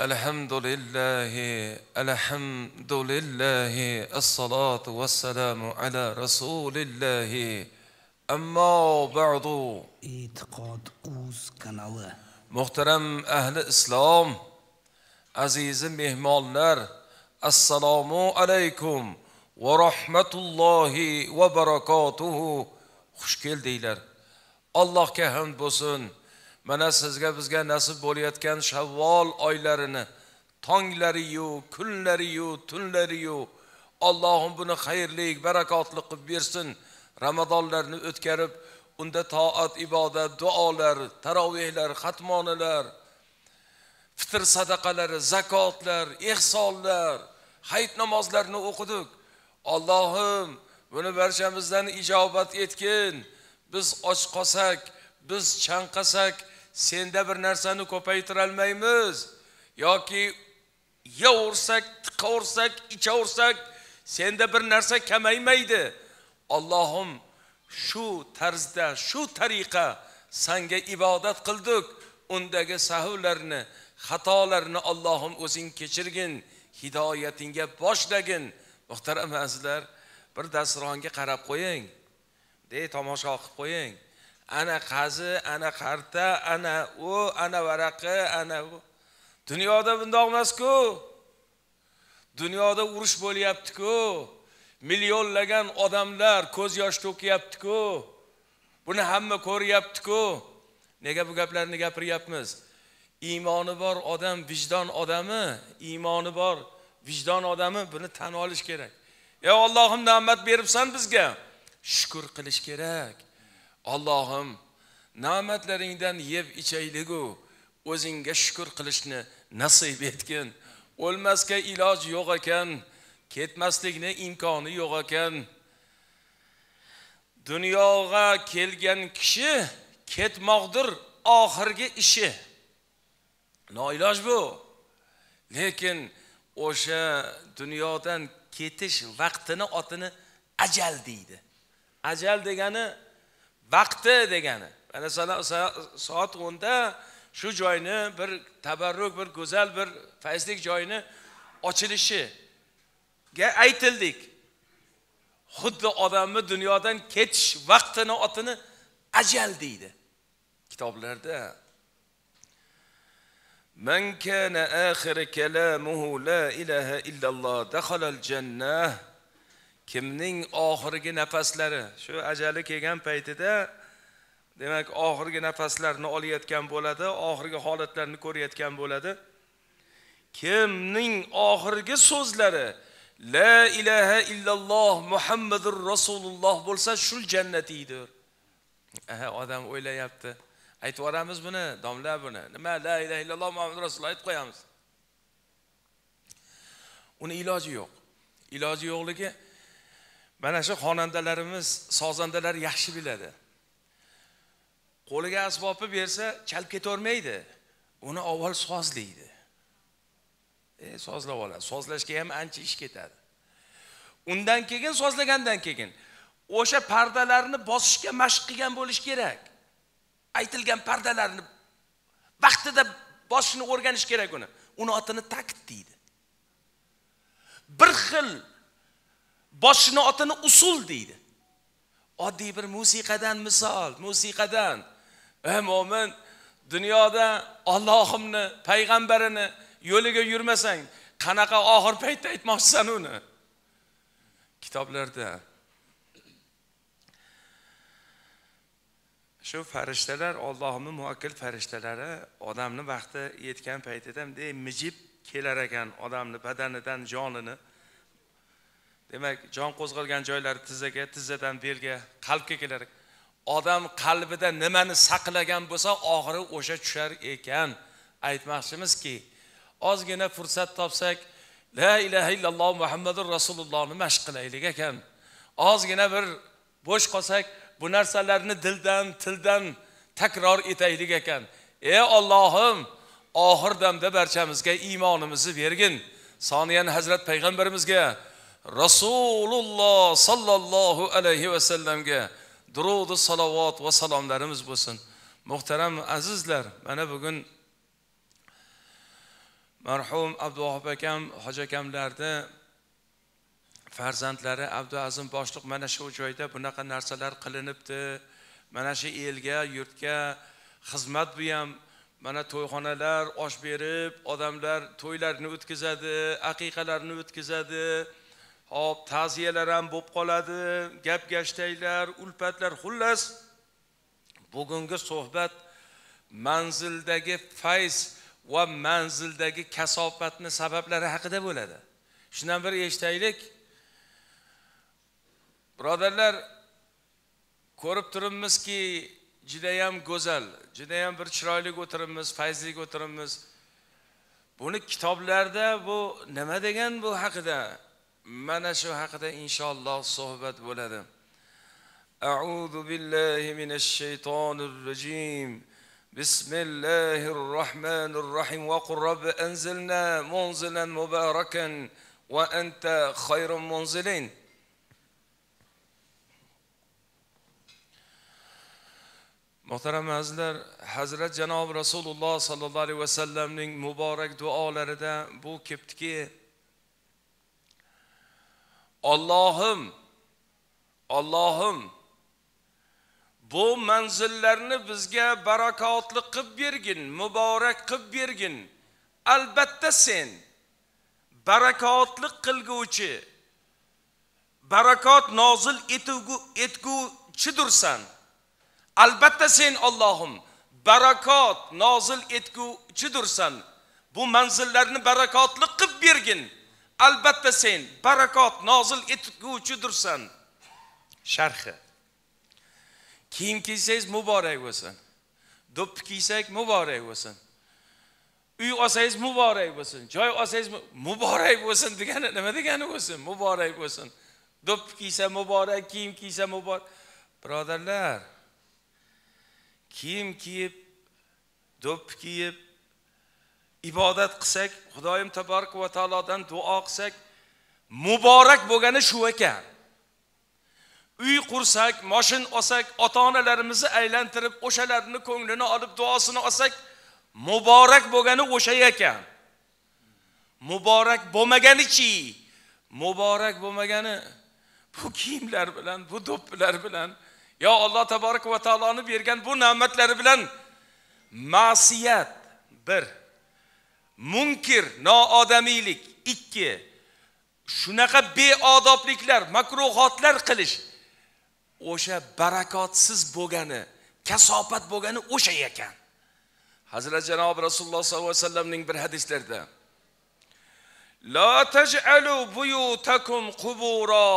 الحمد لله الحمد لله الصلاة والسلام على رسول الله أما بعد إتقاد أهل الإسلام عزيز مهمالنر السلام عليكم ورحمة الله وبركاته خشكل ديلر الله كهند بسن mana sizga bizga nasib bo'layotgan shavvol oylarini tonglariyu kunlariyu tunlariyu allohim buni xayrli barakotli qilib bersin ramazonlarni o'tkarib unda toat ibodat duolar tarovehlar xatmonalar fitr sadaqalari zakotlar ehsonlar hayit namozlarini o'qidik ollohim buni barchamizdan ijobat etgin biz och qolsak biz chanqasak senda bir narsani ko'paytirolmaymiz yoki yovursak tiqaversak ichaversak senda bir narsa kamaymaydi ollohim shu tarzda shu tariqa sanga ibodat qildik undagi sahvlarni xatolarni ollohim o'zing kechirgin hidoyatingga boshlagin muhtaram azizlar bir dasturxonga qarab qo'ying de tomosha qilib qo'ying ana qazi ana qarta ana u ana varaqi ana u dunyoda bundoq emasku dunyoda urush bo'lyaptiku millionlagan odamlar ko'z yosh to'kyaptiku buni hamma ko'ryaptiku nega bu gaplarni gapiryapmiz iymoni bor odam vijdon odami iymoni bor vijdon odami buni tan olish kerak ey ollohim ne'mat beribsan bizga shukur qilish kerak Allohim ne'matlaringdan yeb ichaylik-u o'zingga shukr qilishni nasib etgin. O'lmasga iloj yo'q ekan, ketmaslikni imkoni yo'q ekan. Dunyoga kelgan kishi ketmoqdir oxirgi ishi. Noiloj bu. Lekin o'sha dunyodan ketish vaqtini otini ajal deydi. Ajal degani vaqti degani ana soat o'nda shu joyni bir tabarruk bir go'zal bir fayzlik joyni ochilishiga aytildik xuddi odamni dunyodan ketish vaqtini otini ajal deydi kitoblarda من كان آخر كلامه لا إله إلا الله دخل الجنة kimning oxirgi nafaslari shu ajali kelgan paytida demak oxirgi nafaslarni olayotgan bo'ladi oxirgi holatlarni ko'rayotgan bo'ladi kimning oxirgi so'zlari la ilaha illalloh muhammadur rasululloh bo'lsa shul jannatiydir odam o'ylayapti aytib yuboramiz buni domla buni nima la ilaha illalloh muhammad rasululloh aytib qo'yamiz uni iloji yo'q iloji yo'qligi mana shu xonandalarimiz sozandalar yaxshi biladi qo'liga asbobni bersa chalib ketavermaydi uni avval sozlaydi e sozlab oladi sozlashga ham ancha ish ketadi undan keyin sozlagandan keyin o'sha pardalarni bosishga mashq qilgan bo'lish kerak aytilgan pardalarni vaqtida bosishni o'rganish kerak uni uni otini takt deydi bir xil boshini otini usul deydi oddiy bir musiqadan misol musiqadan ey eh, mo'min dunyoda ollohimni payg'ambarini yo'liga yurmasang qanaqa oxir paytda aytmoqchisan uni kitoblarda shu farishtalar ollohni muakkil farishtalari odamni vaqti yetgan paytida bunday mijib kelar ekan odamni badanidan jonini demak jon qo'zg'algan joylari tizzaga tizzadan belga qalbga kelar odam qalbida nimani saqlagan bo'lsa oxiri o'sha tushar ekan aytmoqchimizki ozgina fursat topsak la ilaha illalloh muhammadu rasulullohni mashq qilaylik ekan ozgina bir bo'sh qolsak bu narsalarni dildan tildan takror etaylik ekan ey ollohim oxir damda barchamizga iymonimizni bergin soniyan hazrat payg'ambarimizga rasululloh sollallohu alayhi vasallamga durudi salovat va salomlarimiz bo'lsin muhtaram azizlar mana bugun marhum abduvohib akam hoji akamlarni farzandlari abduazim boshliq mana shu joyda bunaqa narsalar qilinibdi mana shu elga yurtga xizmat bu ham mana to'yxonalar osh berib odamlar to'ylarni o'tkazadi aqiqalarni o'tkazadi hop ta'ziyalar ham bo'lib qoladi gap gashtaylar ulfatlar xullas bugungi suhbat manzildagi fayz va manzildagi kasofatni sabablari haqida bo'ladi shundan bir eshitaylik birodarlar ko'rib turibmizki judayam go'zal judayam bir chiroyli o'tiribmiz fayzli o'tiribmiz buni kitoblarda bu nima degan bu haqida mana إن شاء الله suhbat bo'ladi أعوذ بالله من الشيطان الرجيم بسم الله الرحمن الرحيم وقل رب أنزلنا منزلا مباركا وأنت خير منزلين محترم أزلر حضرة جناب رسول الله صلى الله عليه وسلم مبارك دعاء لرده بو كبتكي Allah'ım, Allah'ım, bu manzillarni bizge barakotli kıp birgin, mübarek kıp birgin. Elbette sen kılgı uçı, qilguvchi, barakot nozil etuvgu çıdırsan. Elbette sen Allah'ım, Allohim barakot nozil çıdırsan. Bu manzillarni barakotli kıp birgin. albatta sen barakot nozil etguvchidursan sharhi kiyim kiysangiz muborak bo'lsin do'ppi kiysak muborak bo'lsin uy olsangiz muborak bo'lsin joy olsangiz muborak bo'lsin degani nima degani bo'lsin muborak bo'lsin do'ppi kiysa muborak kiyim kiysa muborak birodarlar kiyim kiyib do'ppi kiyib ibodat qilsak xudoyim taborak va taolodan duo qilsak muborak bo'lgani shu ekan uy qursak moshin olsak ota onalarimizni aylantirib o'shalarni ko'nglini olib duosini olsak muborak bo'lgani o'sha ekan muborak bo'lmaganichi muborak bo'lmagani bu kiyimlar bilan bu do'ppilar bilan yo alloh taborak va taoloni bergan bu ne'matlari bilan ma'siyat bir munkir noodamiylik ikki shunaqa beodobliklar makruhotlar qilish o'sha barakotsiz bo'lgani kasofat bo'lgani o'sha ekan hazrat janob rasululloh sollallohu alayhi vasallamning bir hadislarida la tajalu buyutakum quburo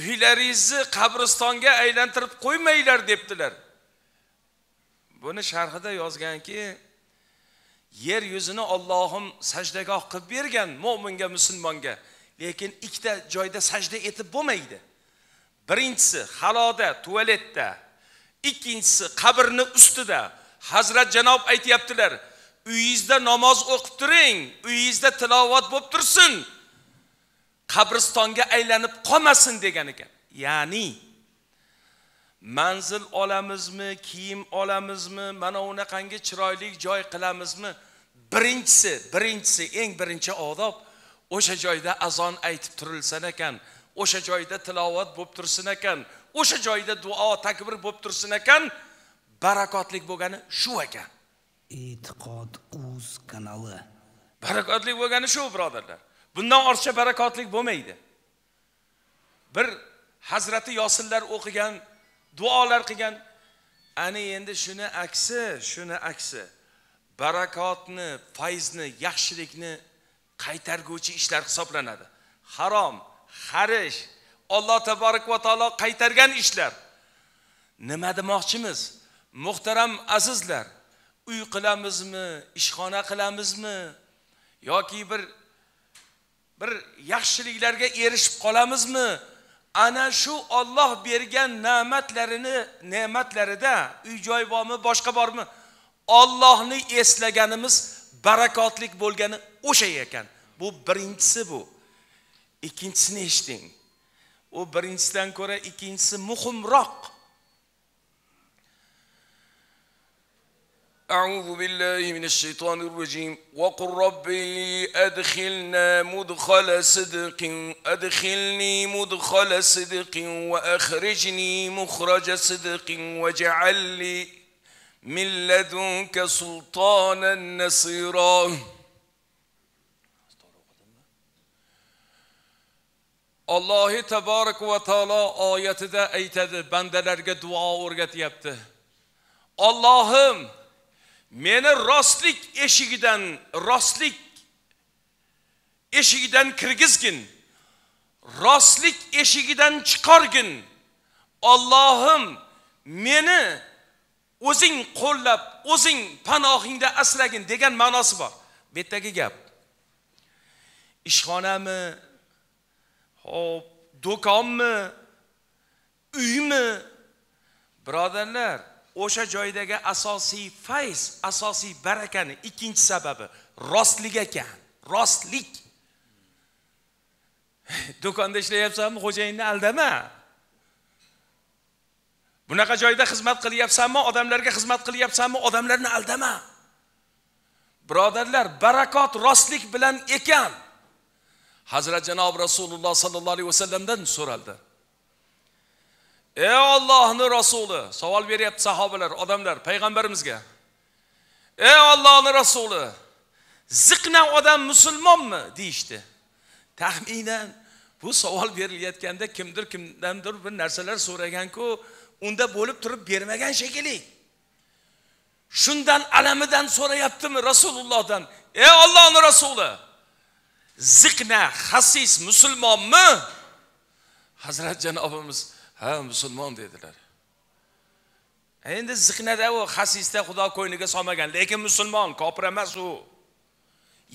uylaringizni qabristonga aylantirib qo'ymanglar debdilar buni sharhida yozganki yer yuzini ollohim sajdagoh qilib bergan mo'minga musulmonga lekin ikkita joyda sajda etib bo'lmaydi birinchisi haloda tualetda ikkinchisi qabrni ustida hazrat janob aytyaptilar uyingizda namoz o'qib turing uyingizda tilovat bo'lib tursin qabristonga aylanib qolmasin degan ekan ya'ni manzil olamizmi kiyim olamizmi mana unaqangi chiroyli joy qilamizmi birinchisi birinchisi eng birinchi odob o'sha joyda azon aytib turilsin ekan o'sha joyda tilovat bo'lib tursin ekan o'sha joyda duo takbir bo'lib tursin ekan barakotlik bo'lgani shu ekan e'tiqod uz kanali barakotlik bo'lgani shu birodarlar bundan ortiqcha barakotlik bo'lmaydi bir hazrati yosinlar o'qigan duolar qilgan ana endi shuni aksi shuni aksi barakotni fayzni yaxshilikni qaytarguvchi ishlar hisoblanadi harom xarish alloh taborak va taolo qaytargan ishlar nima demoqchimiz muhtaram azizlar uy qilamizmi ishxona qilamizmi yoki bir bir yaxshiliklarga erishib qolamizmi ana shu Alloh bergan ne'matlarini ne'matlarida uy joy bormi boshqa bormi Allohni eslaganimiz barakotlik bo'lgani o'sha şey ekan bu birinchisi bu ikkinchisini eshiting u birinchisidan ko'ra ikkinchisi muhimroq أعوذ بالله من الشيطان الرجيم وقل ربي أدخلنا مدخل صدق أدخلني مدخل صدق وأخرجني مخرج صدق واجعل لي من لدنك سلطانا نصيرا الله تبارك وتعالى Teala ذا de eytedi. Bendelerge dua يبته اللهم Allah'ım meni rostlik eshigidan rostlik eshigidan kirgizgin rostlik eshigidan chiqargin Allohim meni o'zing qo'llab o'zing panohingda asragin degan ma'nosi bor bu yerdagi gap ishxonami hop do'konmi uymi birodarlar o'sha joydagi asosiy fayz asosiy barakani ikkinchi sababi rostlik ekan rostlik do'konda ishlayapsanmi xo'jayinni aldama bunaqa joyda xizmat qilyapsanmi odamlarga xizmat qilyapsanmi odamlarni aldama birodarlar barakot rostlik bilan ekan hazrat janob rasululloh sollallohu alayhi vasallamdan so'raldi ey ollohni rasuli savol beryapti sahobalar odamlar payg'ambarimizga ey ollohni rasuli ziqna odam musulmonmi deyishdi taxminan bu savol berilayotganda kimdir kimdandir bir narsalar so'raganku unda bo'lib turib bermagan shekilli shundan alamidan so'rayaptimi rasulullohdan ey ollohni rasuli ziqna hasis musulmonmi hazrat janobimiz ha musulmon dedilar endi ziqnada u xasisda xudo ko'yniga solmagan lekin musulmon kofir emas u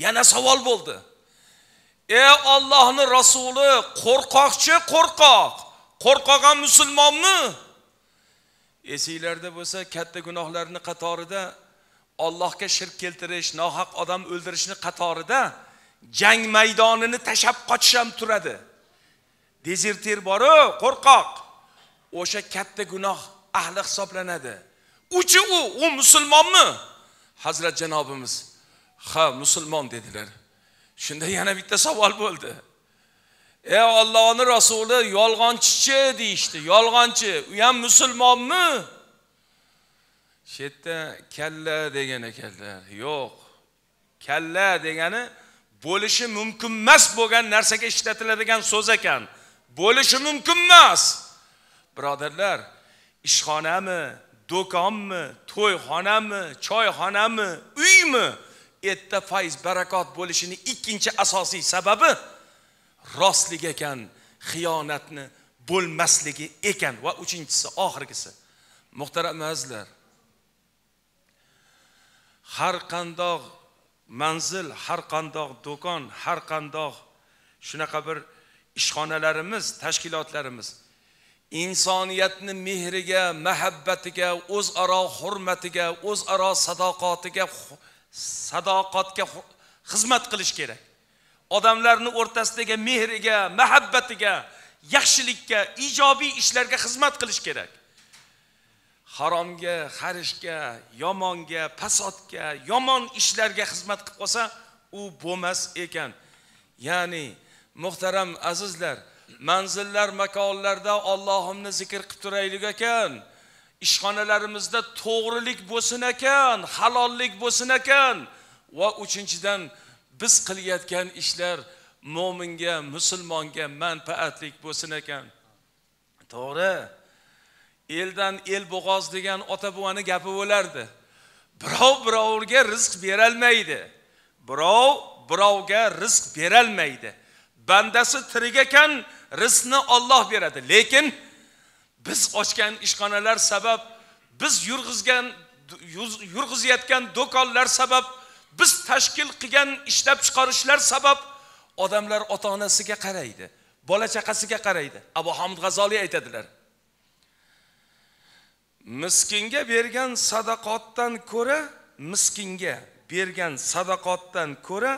yana savol bo'ldi ey ollohni rasuli qo'rqoqchi qo'rqoq qo'rqoq ham musulmonmi esinglarda bo'lsa katta gunohlarni qatorida ollohga shirk keltirish nohaq odam o'ldirishni qatorida jang maydonini tashab qochish ham turadi dezertir boru qo'rqoq o'sha katta gunoh ahli hisoblanadi uchi u u musulmonmi hazrat janobimiz ha musulmon dedilar shunda yana bitta savol bo'ldi ey ollohni rasuli yolg'onchichi deyishdi yolg'onchi u ham musulmonmi shu yerda kalla degan ekanlar yo'q kalla degani bo'lishi mumkin emas bo'lgan narsaga ishlatiladigan so'z ekan bo'lishi mumkin emas birodarlar ishxonami do'konmi to'yxonami choyxonami uymi erta fayz barakot bo'lishini ikkinchi asosiy sababi rostlik ekan xiyonatni bo'lmasligi ekan va uchinchisi oxirgisi muhtaram azizlar har qandoq manzil har qandoq do'kon har qandoq shunaqa bir ishxonalarimiz tashkilotlarimiz insoniyatni mehriga muhabbatiga o'zaro hurmatiga o'zaro sadoqatiga sadoqatga xizmat qilish kerak odamlarni o'rtasidagi mehriga muhabbatiga yaxshilikka ijobiy ishlarga xizmat qilish kerak haromga xarishga yomonga fasodga yomon ishlarga xizmat qilib qolsa u bo'lmas ekan ya'ni muhtaram azizlar manzillar makonlarda Allohimni zikr qilib turaylik ekan ishxonalarimizda to'g'rilik bo'lsin ekan halollik bo'lsin ekan va uchinchidan biz qilayotgan ishlar mo'minga musulmonga manfaatlik bo'lsin ekan to'g'ri eldan el bo'g'oz degan ota buvani gapi bo'lardi birov birovga rizq berolmaydi birov birovga rizq berolmaydi bandasi tirik ekan rizqni Alloh beradi lekin biz ochgan ishxonalar sabab biz yurg'izgan yurg'izayotgan do'konlar sabab biz tashkil qilgan ishlab chiqarishlar sabab odamlar ota onasiga qaraydi bola chaqasiga qaraydi abu hamid g'azoliy aytadilar miskinga bergan sadaqotdan ko'ra miskinga bergan sadaqotdan ko'ra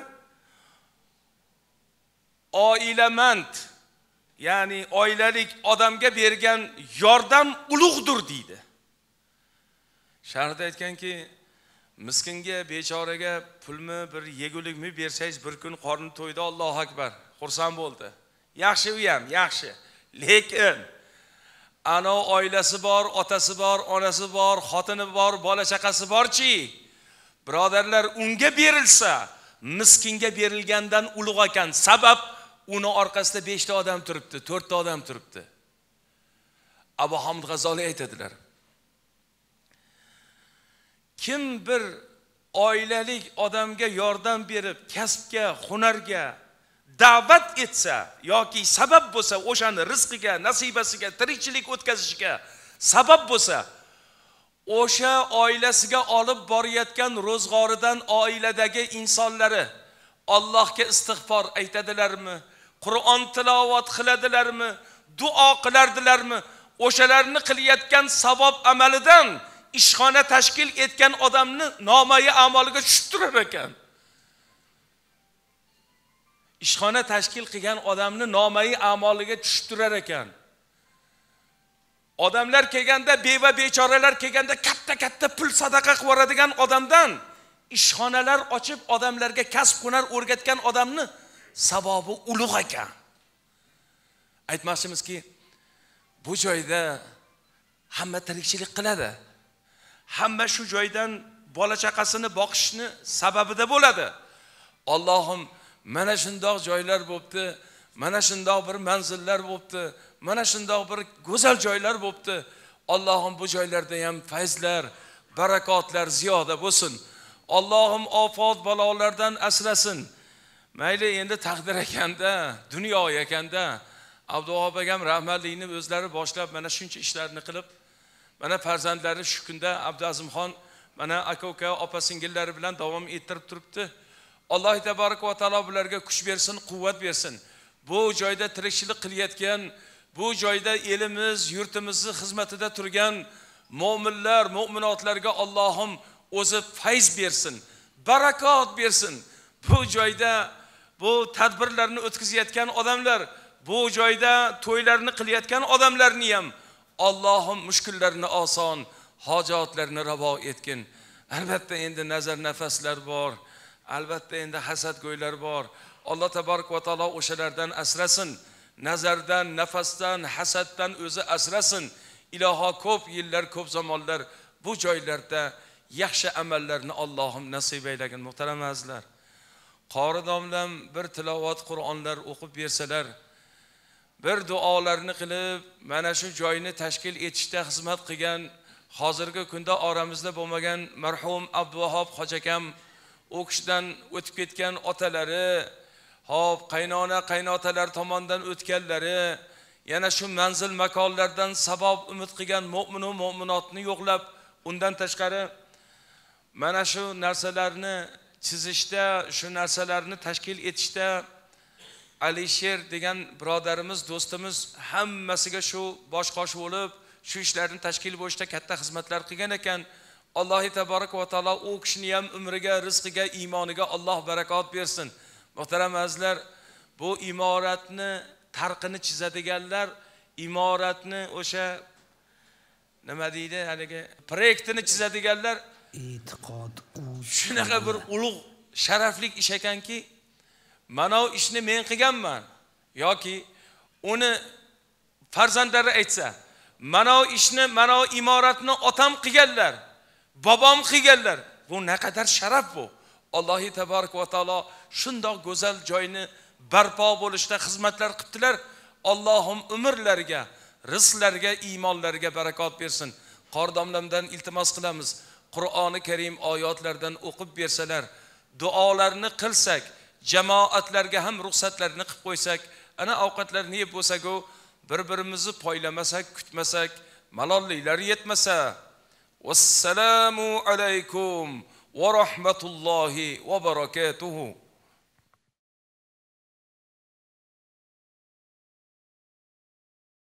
oilamand ya'ni oilalik odamga bergan yordam ulug'dir deydi sharhda aytganki miskinga bechoraga pulmi bir yegulikmi bersangiz bir kun qorni to'ydi ollohu akbar xursand bo'ldi yaxshi u ham yaxshi lekin anavi oilasi bor otasi bor onasi bor xotini bor bola chaqasi borchi birodarlar unga berilsa miskinga berilgandan ulug' ekan sabab uni orqasida beshta odam turibdi to'rtta odam turibdi abu hamid g'azoliy aytadilar kim bir oilalik odamga yordam berib kasbga hunarga da'vat etsa yoki sabab bo'lsa o'shani rizqiga nasibasiga tirikchilik o'tkazishiga sabab bo'lsa o'sha oilasiga olib borayotgan ro'zg'oridan oiladagi insonlari ollohga istig'for aytadilarmi qur'on tilovat qiladilarmi duo qilardilarmi o'shalarni qilayotgan savob amalidan ishxona tashkil etgan odamni nomayi amoliga tushib turar ekan ishxona tashkil qilgan odamni nomayi amoliga tushib turar ekan odamlar kelganda beva bechoralar kelganda katta katta pul sadaqa qilib yuboradigan odamdan ishxonalar ochib odamlarga kasb hunar o'rgatgan odamni savobi ulug' ekan aytmoqchimizki bu joyda hamma tirikchilik qiladi hamma shu joydan bola chaqasini boqishni sababida bo'ladi ollohim mana shundoq joylar bo'libdi mana shundoq bir manzillar bo'libdi mana shundoq bir go'zal joylar bo'libdi ollohim bu joylarda ham fayzlar barakotlar ziyoda bo'lsin ollohim ofot balolardan asrasin mayli endi taqdir ekanda dunyo ekanda abduvahab akam rahmatlikni o'zlari boshlab mana shuncha ishlarni qilib mana farzandlari shu kunda abduazimxon mana aka uka opa singillari bilan davom ettirib turibdi alloh taborak va taolo bularga kuch bersin quvvat bersin bu joyda tirikchilik qilayotgan bu joyda elimiz yurtimizni xizmatida turgan mo'minlar mo'minotlarga ollohim o'zi fayz bersin barakot bersin bu joyda bu tadbirlarni o'tkazayotgan odamlar bu joyda to'ylarni qilayotgan odamlarni ham ollohim mushkullarini oson hojatlarni ravo etgin albatta endi nazar nafaslar bor albatta endi hasadgo'ylar bor alloh tabarak va taolo o'shalardan asrasin nazardan nafasdan hasaddan o'zi asrasin iloho ko'p yillar ko'p zamonlar bu joylarda yaxshi amallarni Allohim nasib aylagin muhtaram azizlar qori domlam bir tilovat qur'onlar o'qib bersalar bir duolarni qilib mana shu joyni tashkil etishda xizmat qilgan hozirgi kunda oramizda bo'lmagan marhum abduvahob hoji akam u kishidan o'tib ketgan otalari hop qaynona qaynotalar tomonidan o'tganlari yana shu manzil makonlardan sabob umid qilgan mo'minu mo'minotni yo'qlab undan tashqari mana shu narsalarni chizishda shu narsalarni tashkil etishda alisher degan birodarimiz do'stimiz hammasiga shu bosh qosh bo'lib shu ishlarni tashkil bo'lishda katta xizmatlar qilgan ekan allohi taborak va taolo u kishini ham umriga rizqiga iymoniga alloh barakot bersin muhtaram azizlar bu imoratni tarqini chizadiganlar imoratni o'sha nima deydi haligi proyektini chizadiganlar e'tiqod u shunaqa bir ulug' sharaflik ish ekanki mana bu ishni men qilganman yoki uni farzandlari aytsa mana bu ishni mana bu imoratni otam qilganlar bobom qilganlar bu naqadar sharaf bu allohi tabarak va taolo shundoq go'zal joyni barpo bo'lishda xizmatlar qilibdilar allohim umrlariga rizqlariga iymonlariga barakot bersin qor domlamdan iltimos qilamiz qur'oni karim oyatlardan o'qib bersalar duolarni qilsak jamoatlarga ham ruxsatlarini qilib qo'ysak ana ovqatlarni yeb bo'lsaku bir birimizni poylamasak kutmasak malolliklar yetmasa vassalomu alaykum va rahmatullohi va barakatuhu